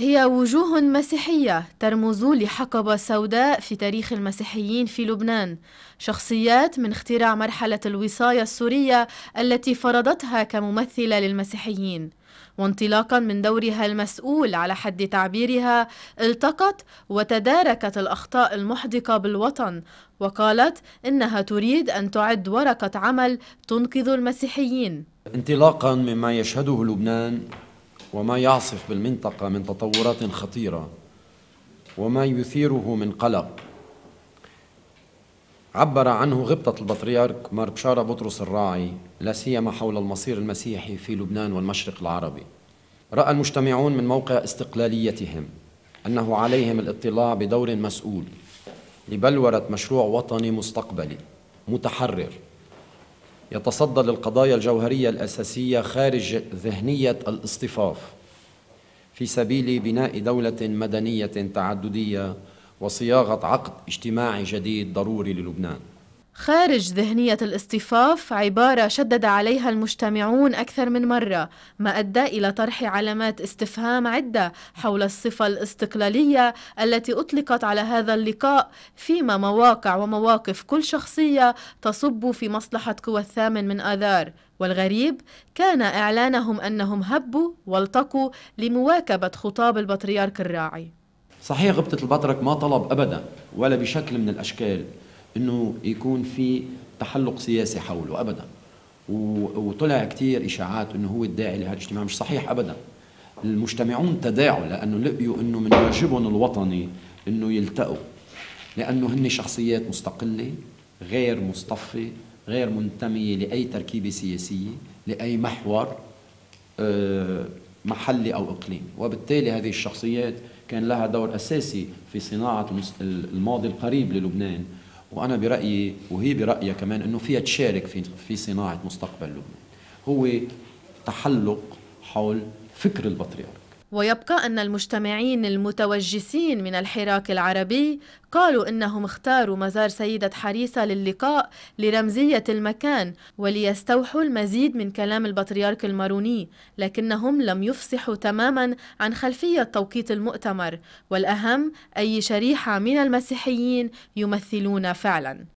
هي وجوه مسيحية ترمز لحقبة سوداء في تاريخ المسيحيين في لبنان شخصيات من اختراع مرحلة الوصاية السورية التي فرضتها كممثلة للمسيحيين وانطلاقا من دورها المسؤول على حد تعبيرها التقت وتداركت الأخطاء المحدقة بالوطن وقالت إنها تريد أن تعد ورقة عمل تنقذ المسيحيين انطلاقا مما يشهده لبنان وما يعصف بالمنطقة من تطورات خطيرة وما يثيره من قلق عبر عنه غبطة البطريرك مار بشارة بطرس الراعي لا سيما حول المصير المسيحي في لبنان والمشرق العربي رأى المجتمعون من موقع استقلاليتهم أنه عليهم الاطلاع بدور مسؤول لبلورة مشروع وطني مستقبلي متحرر يتصدى للقضايا الجوهرية الأساسية خارج ذهنية الاصطفاف في سبيل بناء دولة مدنية تعددية وصياغة عقد اجتماعي جديد ضروري للبنان خارج ذهنية الاصطفاف عبارة شدد عليها المجتمعون أكثر من مرة ما أدى إلى طرح علامات استفهام عدة حول الصفة الاستقلالية التي أطلقت على هذا اللقاء فيما مواقع ومواقف كل شخصية تصب في مصلحة قوى الثامن من آذار والغريب كان إعلانهم أنهم هبوا والتقوا لمواكبة خطاب البطريرك الراعي صحيح غبطة البطرك ما طلب أبدا ولا بشكل من الأشكال انه يكون في تحلق سياسي حوله ابدا وطلع كثير اشاعات انه هو الداعي لهذا الاجتماع مش صحيح ابدا المجتمعون تداعوا لانه لقيوا انه من واجبهم الوطني انه يلتقوا لانه هن شخصيات مستقله غير مصطفي غير منتميه لاي تركيبه سياسيه لاي محور آه، محلي او اقليمي وبالتالي هذه الشخصيات كان لها دور اساسي في صناعه الماضي القريب للبنان وانا برايي وهي برايها كمان انه فيها تشارك في في صناعه مستقبل لبنان هو تحلق حول فكر البطريرك ويبقى أن المجتمعين المتوجسين من الحراك العربي قالوا إنهم اختاروا مزار سيدة حريصة للقاء لرمزية المكان وليستوحوا المزيد من كلام البطريرك الماروني لكنهم لم يفصحوا تماما عن خلفية توقيت المؤتمر والأهم أي شريحة من المسيحيين يمثلون فعلا